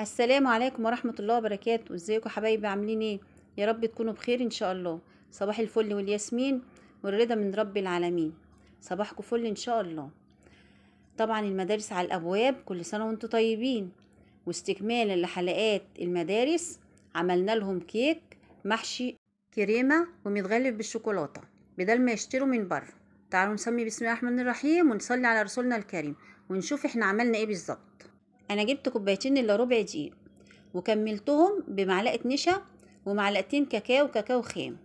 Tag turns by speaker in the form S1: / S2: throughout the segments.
S1: السلام عليكم ورحمه الله وبركاته ازيكم حبايبي عاملين ايه يا رب تكونوا بخير ان شاء الله صباح الفل والياسمين والرضا من رب العالمين صباحكم فل ان شاء الله طبعا المدارس على الابواب كل سنه وانتم طيبين واستكمالا لحلقات المدارس عملنا لهم كيك محشي كريمه ومتغلف بالشوكولاته بدل ما يشتروا من بره تعالوا نسمي بسم الله الرحمن الرحيم ونصلي على رسولنا الكريم ونشوف احنا عملنا ايه بالظبط انا جبت كوبايتين الا ربع دقيق وكملتهم بمعلقه نشا ومعلقتين كاكاو كاكاو خام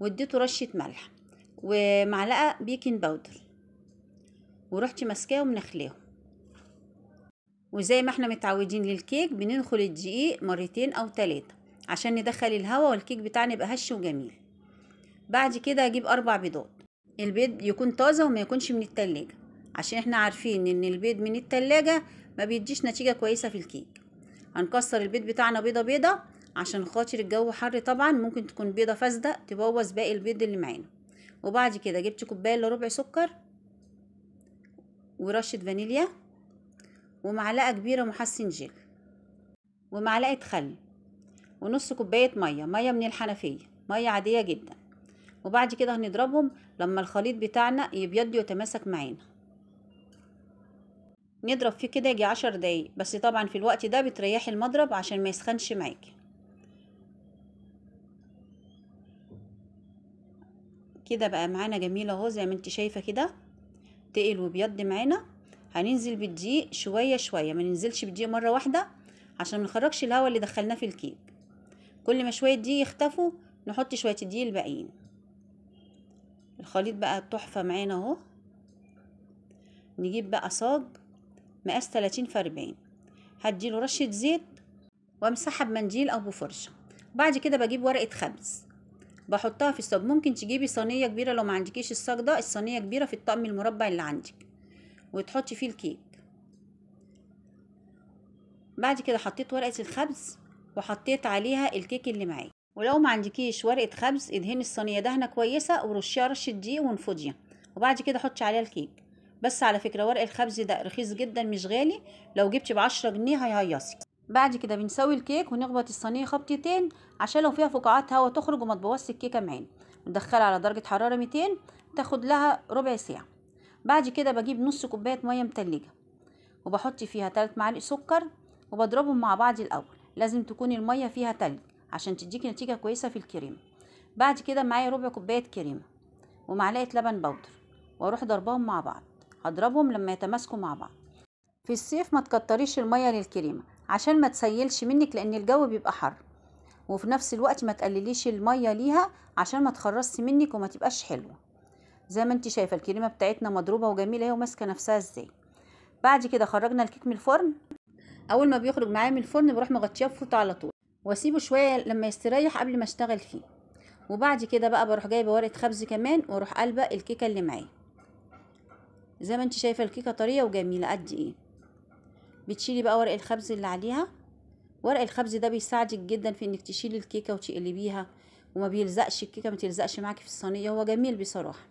S1: واديته رشه ملح ومعلقه بيكنج باودر ورحت ماسكاه ومنخلاه وزي ما احنا متعودين للكيك بننخل الدقيق مرتين او ثلاثه عشان ندخل الهواء والكيك بتاعنا يبقى هش وجميل بعد كده اجيب اربع بيضات البيض يكون طازه وما يكونش من التلاجة عشان احنا عارفين ان البيض من التلاجة ما بيديش نتيجة كويسة في الكيك هنكسر البيض بتاعنا بيضة بيضة عشان خاطر الجو حر طبعا ممكن تكون بيضة فاسدة تبوظ باقي البيض اللي معانا وبعد كده جبت كوباية الا ربع سكر ورشة فانيليا ومعلقة كبيرة محسن جل ومعلقة خل ونص كوباية مية مية من الحنفية مية عادية جدا وبعد كده هنضربهم لما الخليط بتاعنا يبيض ويتماسك معانا نضرب فيه كده يجي عشر دقايق بس طبعا في الوقت ده بتريحي المضرب عشان ما يسخنش معاكي كده بقى معانا جميل اهو زي ما انت شايفه كده تقل وبيض معانا هننزل بالدقيق شويه شويه ما ننزلش بالدقيق مره واحده عشان ما نخرجش الهواء اللي دخلناه في الكيك كل ما شويه دقيق يختفوا نحط شويه الدقيق الباقيين الخليط بقى تحفه معانا اهو نجيب بقى صاج مقاس 30 في 40 هديله رشه زيت وامسحها بمنديل او بفرشه بعد كده بجيب ورقه خبز بحطها في الصاج ممكن تجيبي صينيه كبيره لو ما عندكيش الصاج ده الصينيه كبيره في الطقم المربع اللي عندك وتحطي فيه الكيك بعد كده حطيت ورقه الخبز وحطيت عليها الكيك اللي معايا ولو ما عندكيش ورقه خبز ادهني الصينيه دهنه كويسه ورشيها رشه دقيق وانفضيها وبعد كده حطي عليها الكيك بس على فكرة ورق الخبز ده رخيص جدا مش غالي لو جبتي ب 10 جنيه هيهيصك بعد كده بنسوي الكيك ونخبط الصينية خبطتين عشان لو فيها فقاعات هوا تخرج وما تبوظش الكيكة معانا ندخلها على درجة حرارة 200 تاخد لها ربع ساعة بعد كده بجيب نص كوباية مية متلجة وبحط فيها تلت معالق سكر وبضربهم مع بعض الأول لازم تكون المية فيها تلج عشان تديك نتيجة كويسة في الكريمة بعد كده معايا ربع كوباية كريمة ومعلقة لبن بودر واروح ضربهم مع بعض اضربهم لما يتماسكوا مع بعض في الصيف ما تكتريش الميه للكريمه عشان ما تسيلش منك لان الجو بيبقى حر وفي نفس الوقت ما تقلليش الميه ليها عشان ما تخرصش منك وما تبقاش حلوه زي ما انت شايفه الكريمه بتاعتنا مضروبه وجميله اهي وماسكه نفسها ازاي بعد كده خرجنا الكيك من الفرن اول ما بيخرج معايا من الفرن بروح مغطياه بفوطه على طول واسيبه شويه لما يستريح قبل ما اشتغل فيه وبعد كده بقى بروح جايبه ورقه خبز كمان واروح قلبه الكيكه اللي معايا زي ما انت شايفه الكيكه طريه وجميله قد ايه بتشيلي بقى ورق الخبز اللي عليها ورق الخبز ده بيساعدك جدا في انك تشيلي الكيكه وتقلبيها وما بيلزقش الكيكه ما تلزقش معاكي في الصينيه هو جميل بصراحه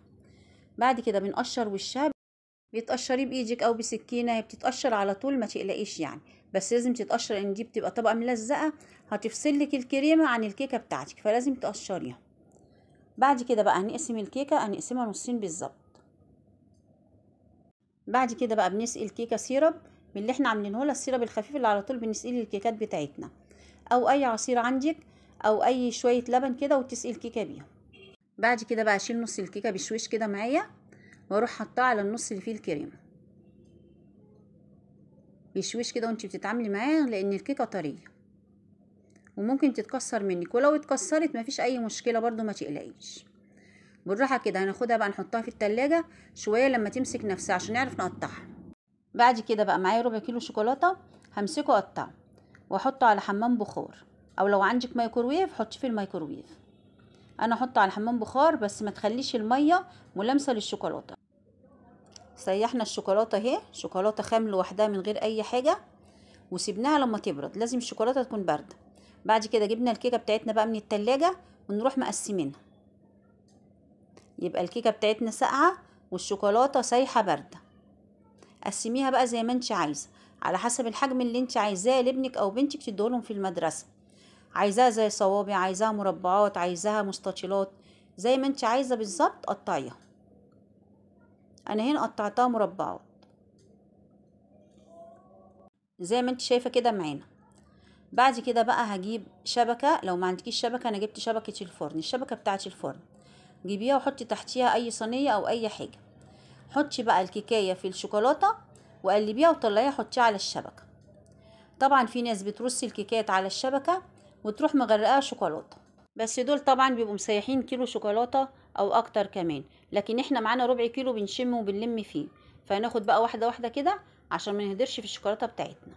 S1: بعد كده بنقشر وشها بتقشريه بايدك او بسكينه هي بتتقشر على طول ما تقلقيش يعني بس لازم تتقشر لان دي بتبقى طبقه ملزقه هتفصل لك الكريمه عن الكيكه بتاعتك فلازم تقشريها بعد كده بقى هنقسم الكيكه هنقسمها نصين بالظبط بعد كده بقى بنسقي الكيكه سيرب من اللي احنا عاملينه لها السيرب الخفيف اللي على طول بنسقيه الكيكات بتاعتنا او اي عصير عندك او اي شويه لبن كده وتسقي الكيكه بيها بعد كده بقى اشيل نص الكيكه بشويش كده معايا واروح حطها على النص اللي فيه الكريمه بشويش كده وانت بتتعاملي معاه لان الكيكه طريه وممكن تتكسر منك ولو اتكسرت مفيش اي مشكله برضو ما تقلقيش بالراحه كده هناخدها بقى نحطها في التلاجة شويه لما تمسك نفسها عشان نعرف نقطعها بعد كده بقى معايا ربع كيلو شوكولاته همسكه اقطعه واحطه على حمام بخار او لو عندك مايكرويف حطيه في المايكرويف انا احطه على حمام بخار بس ما تخليش الميه ملامسه للشوكولاته سيحنا الشوكولاته اهي شوكولاته خام لوحدها من غير اي حاجه وسيبناها لما تبرد لازم الشوكولاته تكون بارده بعد كده جبنا الكيكه بتاعتنا بقى من التلاجة ونروح مقسمينها يبقى الكيكه بتاعتنا ساقعه والشوكولاته سايحه بارده قسميها بقى زي ما انت عايزه على حسب الحجم اللي انت عايزاه لابنك او بنتك تديهولهم في المدرسه عايزاها زي صوابع عايزاها مربعات عايزاها مستطيلات زي ما انت عايزه بالظبط قطعيها انا هنا قطعتها مربعات زي ما انت شايفه كده معانا بعد كده بقى هجيب شبكه لو ما عندكيش شبكه انا جبت شبكه الفرن الشبكه بتاعه الفرن جيبيها وحطي تحتيها اي صينيه او اي حاجه حطي بقى الكيكايه في الشوكولاته وقلبيها وطلعيها حطيها على الشبكه طبعا في ناس بترص الكيكات على الشبكه وتروح مغرقاها شوكولاته بس دول طبعا بيبقوا مسيحين كيلو شوكولاته او اكتر كمان لكن احنا معانا ربع كيلو بنشم وبنلم فيه فهناخد بقى واحده واحده كده عشان ما نهدرش في الشوكولاته بتاعتنا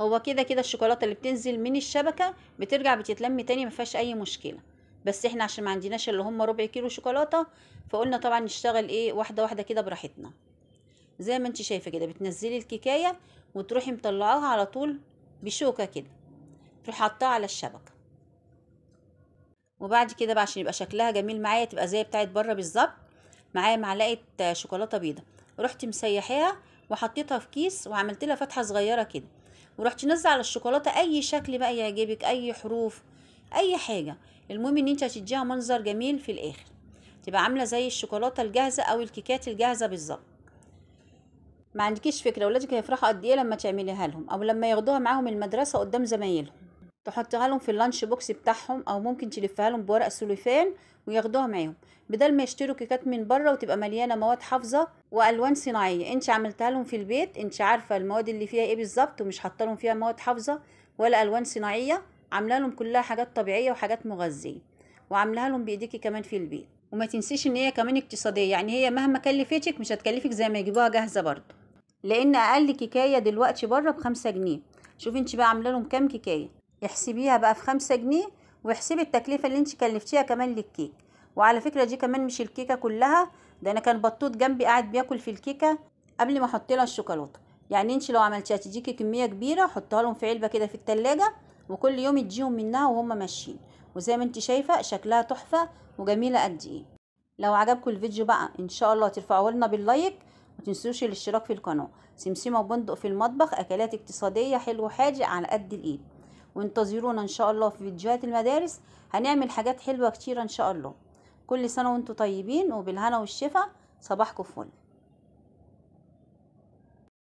S1: هو كده كده الشوكولاته اللي بتنزل من الشبكه بترجع بتتلم تاني ما اي مشكله بس احنا عشان ما عندناش اللي هم ربع كيلو شوكولاته فقلنا طبعا نشتغل ايه واحده واحده كده براحتنا زي ما انت شايفه كده بتنزلي الكيكايه وتروحي مطلعاها على طول بشوكه كده تروحي حطاها على الشبكه وبعد كده بقى عشان يبقى شكلها جميل معايا تبقى زي بتاعت بره بالظبط معايا معلقه شوكولاته بيضه رحت مسيحاها وحطيتها في كيس وعملت لها فتحه صغيره كده ورحت نزل على الشوكولاته اي شكل بقى يعجبك اي حروف اي حاجه المهم ان انت هتديها منظر جميل في الاخر تبقى عامله زي الشوكولاته الجاهزه او الكيكات الجاهزه بالظبط ما عندكيش فكره ولادك هيفرحوا قد ايه لما تعمليها لهم او لما ياخدوها معاهم المدرسه قدام زمايلهم تحطيها لهم في اللانش بوكس بتاعهم او ممكن تلفها لهم بورق سوليفان وياخدوها معاهم بدل ما يشتروا كيكات من بره وتبقى مليانه مواد حافظه والوان صناعيه انت عملتها لهم في البيت انت عارفه المواد اللي فيها ايه بالظبط ومش حاطه لهم فيها مواد حافظه ولا الوان صناعيه عامله لهم كلها حاجات طبيعيه وحاجات مغذيه وعاملها لهم بايديكي كمان في البيت وما تنسيش ان هي كمان اقتصاديه يعني هي مهما كلفتك مش هتكلفك زي ما يجيبوها جاهزه برضو لان اقل كيكايه دلوقتي بره بخمسة جنيه شوفي انت بقى عامله لهم كام كيكايه احسبيها بقى في خمسة جنيه واحسبي التكلفه اللي انت كلفتيها كمان للكيك وعلى فكره دي كمان مش الكيكه كلها ده انا كان بطوط جنبي قاعد بياكل في الكيكه قبل ما احط لها الشوكولاته يعني انت لو عملتيها تديكي كميه كبيره حطها لهم في علبه كده في التلاجة وكل يوم تجيهم منها وهم ماشيين وزي ما انت شايفه شكلها تحفه وجميله قد ايه لو عجبكم الفيديو بقى ان شاء الله ترفعوا لنا باللايك ما الاشتراك في القناه سمسمه وبندق في المطبخ اكلات اقتصاديه حلو حاجة على قد الايد وانتظرونا ان شاء الله في فيديوهات المدارس هنعمل حاجات حلوه كتيره ان شاء الله كل سنه وانتم طيبين وبالهنا والشفا صباحكم فل